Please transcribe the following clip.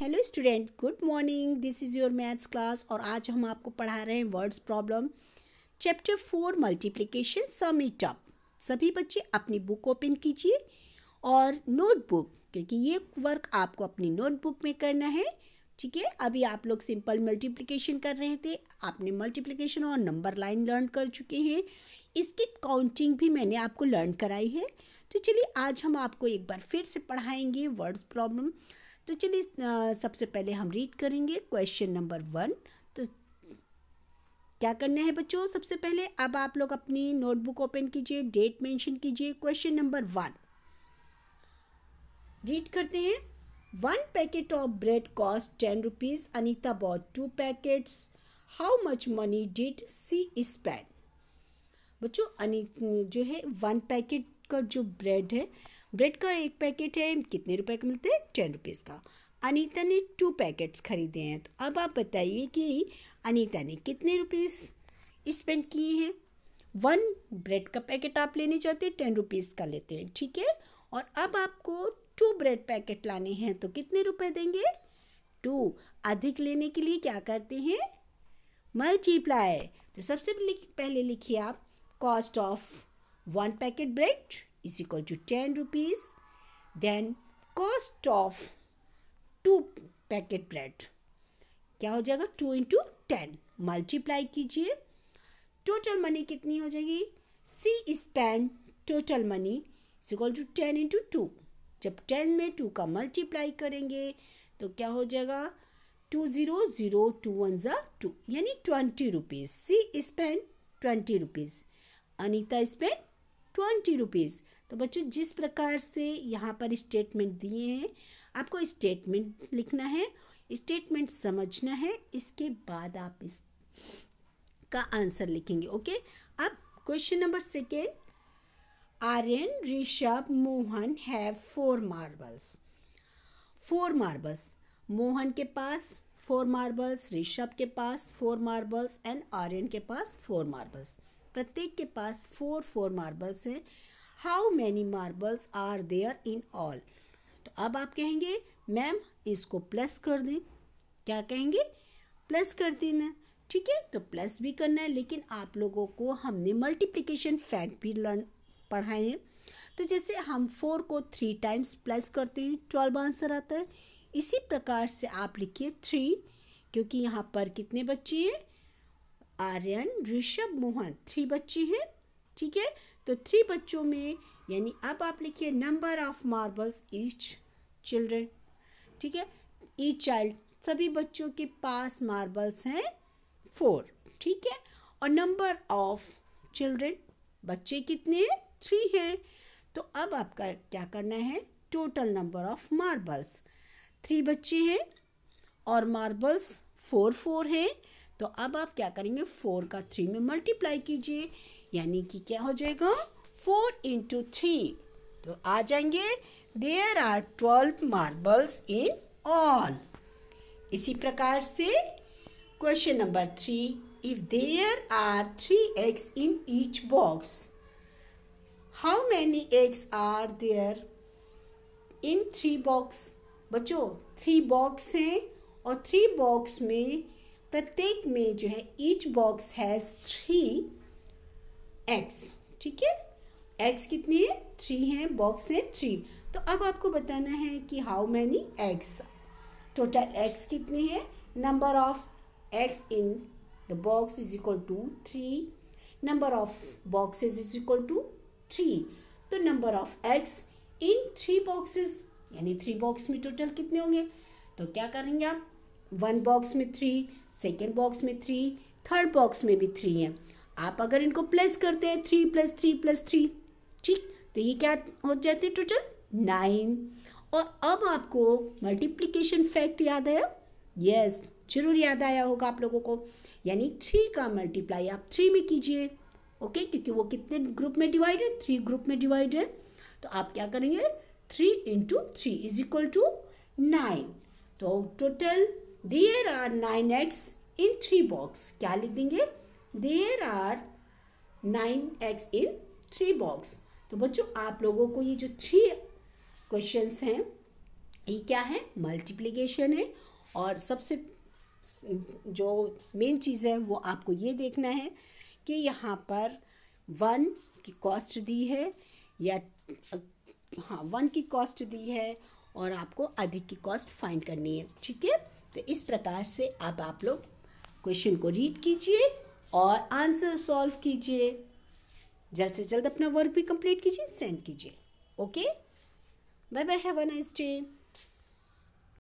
hello student good morning this is your maths class और आज हम आपको पढ़ा रहे हैं words problem chapter four multiplication sum it up सभी बच्चे अपनी बुक ओपन कीजिए और नोटबुक क्योंकि ये वर्क आपको अपनी नोटबुक में करना है ठीक है अभी आप लोग सिंपल मल्टीप्लिकेशन कर रहे थे आपने मल्टीप्लिकेशन और नंबर लाइन लर्न कर चुके हैं इसकी काउंटिंग भी मैंने आपको लर्न कराई है तो चलिए आज हम आपको एक बार फिर से पढ़ाएंगे वर्ड्स प्रॉब्लम तो चलिए सबसे पहले हम रीड करेंगे क्वेश्चन नंबर वन तो क्या करना है बच्चों सबसे पहले अब आप लोग अपनी नोटबुक ओपन कीजिए डेट मेंशन कीजिए क्वेश्चन नंबर वन रीड करते हैं one packet of bread cost ten rupees Anita bought two packets how much money did she spend बच्चों अनित जो है वन पैकेट का जो ब्रेड है ब्रेड का एक पैकेट है कितने रुपए का मिलते हैं टेन रुपीज़ का अनीता ने टू पैकेट्स खरीदे हैं तो अब आप बताइए कि अनीता ने कितने रुपीज़ स्पेंड किए हैं वन ब्रेड का पैकेट आप लेने चाहते हैं टेन रुपीज़ का लेते हैं ठीक है और अब आपको टू ब्रेड पैकेट लाने हैं तो कितने रुपए देंगे टू अधिक लेने के लिए क्या करते हैं मल्टीप्लाई तो सबसे पहले लिखिए आप cost of one packet bread is equal to 10 rupees then cost of two packet bread क्या हो जाएगा टू इंटू टेन मल्टीप्लाई कीजिए टोटल मनी कितनी हो जाएगी she spend total money equal to ten into two जब टेन में two का मल्टीप्लाई करेंगे तो क्या हो जाएगा two zero zero two one ज़ा टू यानी twenty rupees she spend twenty rupees Anita spend twenty rupees तो बच्चों जिस प्रकार से यहाँ पर स्टेटमेंट दिए हैं आपको स्टेटमेंट लिखना है स्टेटमेंट समझना है इसके बाद आप इस का आंसर लिखेंगे ओके अब question number second Aryan Rishabh Mohan have four marbles four marbles Mohan के पास फोर मार्बल्स ऋषभ के पास फोर मार्बल्स एंड आर्यन के पास फोर मार्बल्स प्रत्येक के पास फोर फोर मार्बल्स हैं how many marbles are there in all तो अब आप कहेंगे मैम इसको प्लस कर दें क्या कहेंगे प्लस कर देना ठीक है तो प्लस भी करना है लेकिन आप लोगों को हमने मल्टीप्लिकेशन फैक्ट भी लर्न पढ़ाए हैं तो जैसे हम फोर को थ्री टाइम्स प्लस करते हैं ट्वेल्व आंसर आता है इसी प्रकार से आप लिखिए थ्री क्योंकि यहाँ पर कितने बच्चे हैं आर्यन ऋषभ मोहन थ्री बच्चे हैं ठीक है तो थ्री बच्चों में यानी अब आप लिखिए number of marbles each children ठीक है ईच चाइल्ड सभी बच्चों के पास मार्बल्स हैं फोर ठीक है और नंबर ऑफ चिल्ड्रन बच्चे कितने हैं थ्री हैं तो अब आपका क्या करना है total number of marbles three बच्चे हैं और मार्बल्स फोर फोर हैं तो अब आप क्या करेंगे फोर का थ्री में मल्टीप्लाई कीजिए यानी कि क्या हो जाएगा फोर इंटू थ्री तो आ जाएंगे there are twelve marbles in all इसी प्रकार से question number three if there are three eggs in each box how many eggs are there in three box बच्चों थ्री बॉक्स हैं और थ्री बॉक्स में प्रत्येक में जो है each box has three eggs ठीक है एक्स कितने हैं थ्री हैं बॉक्स हैं थ्री तो अब आपको बताना है कि how many eggs total eggs कितने हैं number of eggs in the box is equal to three number of boxes is equal to three तो number of eggs in three boxes यानी थ्री बॉक्स में टोटल कितने होंगे तो क्या करेंगे आप वन बॉक्स में थ्री सेकेंड बॉक्स में थ्री थर्ड बॉक्स में भी थ्री हैं आप अगर इनको प्लस करते हैं three plus three plus three ठीक तो ये क्या हो जाते टोटल नाइन और अब आपको मल्टीप्लीकेशन फैक्ट याद आया यस जरूर याद आया होगा आप लोगों को यानी थ्री का मल्टीप्लाई आप थ्री में कीजिए ओके क्योंकि वो कितने ग्रुप में डिवाइड है थ्री ग्रुप में डिवाइड है तो आप क्या करेंगे three into three is equal to nine तो total there are nine eggs in three box क्या लिख देंगे there are nine eggs in three box तो बच्चों आप लोगों को ये जो थ्री क्वेश्चन हैं ये क्या है मल्टीप्लिकेशन है और सबसे जो मेन चीज़ है वो आपको ये देखना है कि यहाँ पर वन की कॉस्ट दी है या हाँ वन की कॉस्ट दी है और आपको अधिक की कॉस्ट फाइंड करनी है ठीक है तो इस प्रकार से आप आप लोग क्वेश्चन को रीड कीजिए और आंसर सॉल्व कीजिए जल्द से जल्द अपना वर्क भी कंप्लीट कीजिए सेंड कीजिए okay bye bye have a nice day